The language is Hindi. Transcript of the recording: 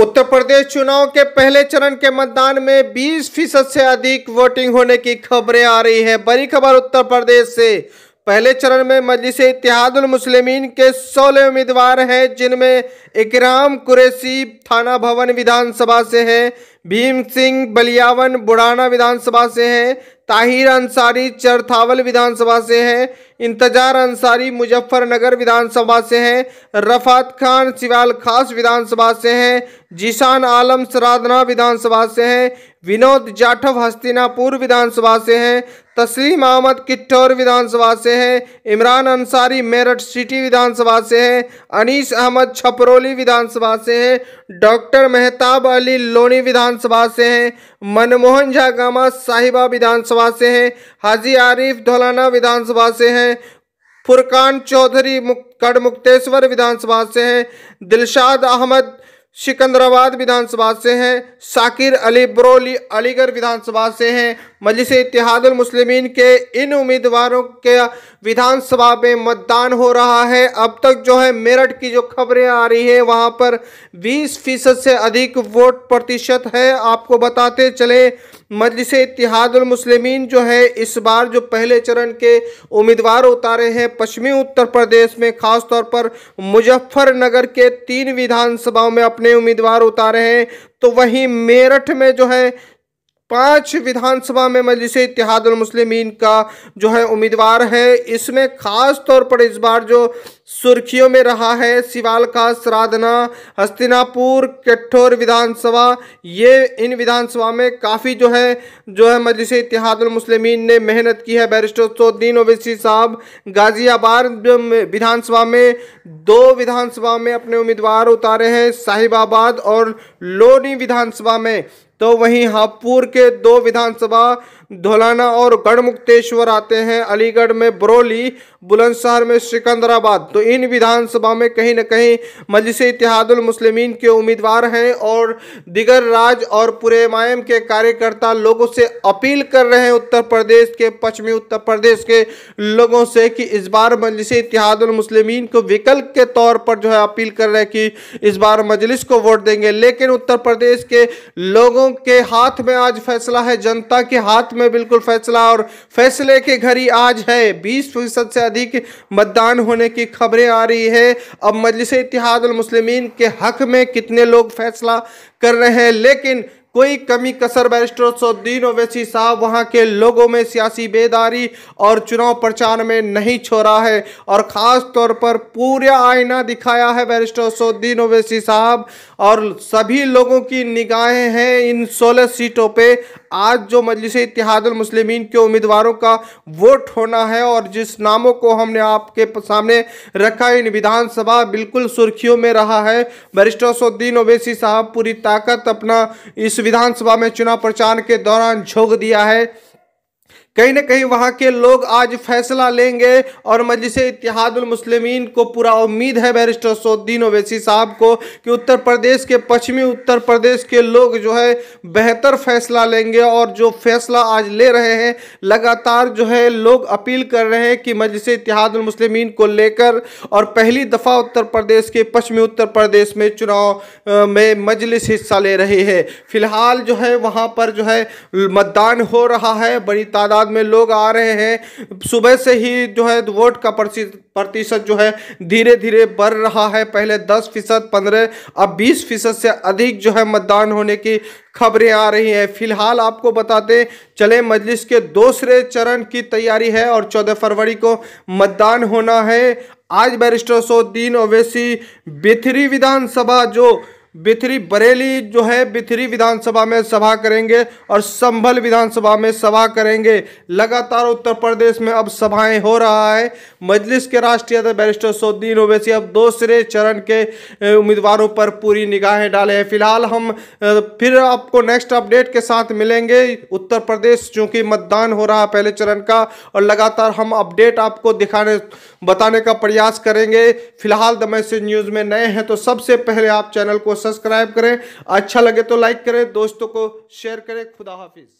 उत्तर प्रदेश चुनाव के पहले चरण के मतदान में 20 फीसद से अधिक वोटिंग होने की खबरें आ रही है बड़ी खबर उत्तर प्रदेश से पहले चरण में मजलिस इतिहादुल मुस्लिमीन के सोलह उम्मीदवार हैं जिनमें इकराम कुरैशी थाना भवन विधानसभा से हैं भीम सिंह बलियावन बुढ़ाना विधानसभा से हैं ताहिर अंसारी चरथावल विधानसभा से हैं इंतजार अंसारी मुजफ्फरनगर विधानसभा से हैं रफात खान सिवाल खास विधानसभा से हैं जिशान आलम सराधना विधानसभा से हैं विनोद जाठव हस्तिनापुर विधानसभा से हैं तस्लीम अहमद किट्टौर विधानसभा से हैं इमरान अंसारी मेरठ सिटी विधानसभा से हैं अनीस अहमद छपरौली विधानसभा से हैं डॉक्टर मेहताब अली लोनी विधानसभा से हैं मनमोहन झागामा साहिबा विधानसभा विधानसभा से हैं हाजी आरिफ धोलाना विधानसभा से हैं फुरकान चौधरी मुक्तेश्वर विधानसभा से हैं दिलशाद अहमद सिकंदराबाद विधानसभा से हैं साकिर अली बरौली अलीगढ़ विधानसभा से हैं मजलिस मुस्लिमीन के इन उम्मीदवारों के विधानसभा में मतदान हो रहा है अब तक जो है मेरठ की जो खबरें आ रही है वहाँ पर 20 फीसद से अधिक वोट प्रतिशत है आपको बताते चले मजलिस मुस्लिमीन जो है इस बार जो पहले चरण के उम्मीदवार उतारे हैं पश्चिमी उत्तर प्रदेश में खासतौर पर मुजफ्फरनगर के तीन विधानसभाओं में अपने उम्मीदवार उतारे हैं तो वहीं मेरठ में जो है पांच विधानसभा में मजलिस इतिहादमसलिमिन का जो है उम्मीदवार है इसमें ख़ास तौर पर इस बार जो सुर्खियों में रहा है सिवाल का सराधना हस्तिनापुर कठोर विधानसभा ये इन विधानसभा में काफ़ी जो है जो है मजलिस इतिहादमसलिमिन ने मेहनत की है बैरिस्टर सोद्दीन ओवैसी साहब गाज़ियाबाद विधानसभा में दो विधानसभा में अपने उम्मीदवार उतारे हैं साहिबाबाद और लोनी विधानसभा में तो वहीं हापुर के दो विधानसभा धोलाना और गढ़मुक्तेश्वर आते हैं अलीगढ़ में बरौली बुलंदशहर में सिकंदराबाद तो इन विधानसभा में कहीं ना कहीं मजलिस इतिहादुल मुस्लिमीन के उम्मीदवार हैं और दिगर राज और पूरे मायम के कार्यकर्ता लोगों से अपील कर रहे हैं उत्तर प्रदेश के पश्चिमी उत्तर प्रदेश के लोगों से कि इस बार मजलिस इतिहादुल मुस्लिमीन को विकल्प के तौर पर जो है अपील कर रहे हैं कि इस बार मजलिस को वोट देंगे लेकिन उत्तर प्रदेश के लोगों के हाथ में आज फैसला है जनता के हाथ में में बिल्कुल फैसला और फैसले की घड़ी आज है बीस फीसद से अधिक मतदान होने की खबरें आ रही है अब मजलिस इतिहाद इतिहादमसलिमिन के हक में कितने लोग फैसला कर रहे हैं लेकिन कोई कमी कसर बैरिस्टर सौद्दीन ओवैसी साहब वहां के लोगों में सियासी बेदारी और चुनाव प्रचार में नहीं छोड़ा है और ख़ास तौर पर पूरा आईना दिखाया है बैरिस्टर सौद्दीन ओवैसी साहब और सभी लोगों की निगाहें हैं इन सोलह सीटों पे आज जो मजलिस इतिहादमसलिमिन के उम्मीदवारों का वोट होना है और जिस नामों को हमने आपके सामने रखा इन विधानसभा बिल्कुल सुर्खियों में रहा है वरिष्ठ असुद्दीन ओवैसी साहब पूरी ताकत अपना इस विधानसभा में चुनाव प्रचार के दौरान झोंक दिया है कहीं ना कहीं वहाँ के लोग आज फैसला लेंगे और मजलिस इतिहादलमसलमिन को पूरा उम्मीद है बैरिस्टर सद्दीन ओवैसी साहब को कि उत्तर प्रदेश के पश्चिमी उत्तर प्रदेश के लोग जो है बेहतर फैसला लेंगे और जो फैसला आज ले रहे हैं लगातार जो है लोग अपील कर रहे हैं कि मजलिस इतिहादुलमसलमिन को लेकर और पहली दफ़ा उत्तर प्रदेश के पश्चिमी उत्तर प्रदेश में चुनाव में मजलिस हिस्सा ले रही है फिलहाल जो है वहाँ पर जो है मतदान हो रहा है बड़ी तादाद तादाद में लोग आ रहे हैं सुबह से ही जो है वोट का प्रतिशत जो है धीरे धीरे बढ़ रहा है पहले दस फीसद पंद्रह अब बीस फीसद से अधिक जो है मतदान होने की खबरें आ रही हैं फिलहाल आपको बताते चले मजलिस के दूसरे चरण की तैयारी है और चौदह फरवरी को मतदान होना है आज बैरिस्टर सोद्दीन ओवैसी बिथरी विधानसभा जो बिथरी बरेली जो है बिथरी विधानसभा में सभा करेंगे और संभल विधानसभा में सभा करेंगे लगातार उत्तर प्रदेश में अब सभाएं हो रहा है मजलिस के राष्ट्रीय अध्यक्ष बैरिस्टर सोद्दीन ओवैसी अब दूसरे चरण के उम्मीदवारों पर पूरी निगाहें डाले हैं फिलहाल हम फिर आपको नेक्स्ट अपडेट के साथ मिलेंगे उत्तर प्रदेश चूँकि मतदान हो रहा पहले चरण का और लगातार हम अपडेट आपको दिखाने बताने का प्रयास करेंगे फिलहाल द मैसेज न्यूज़ में नए हैं तो सबसे पहले आप चैनल को सब्सक्राइब करें अच्छा लगे तो लाइक करें दोस्तों को शेयर करें खुदा हाफिज़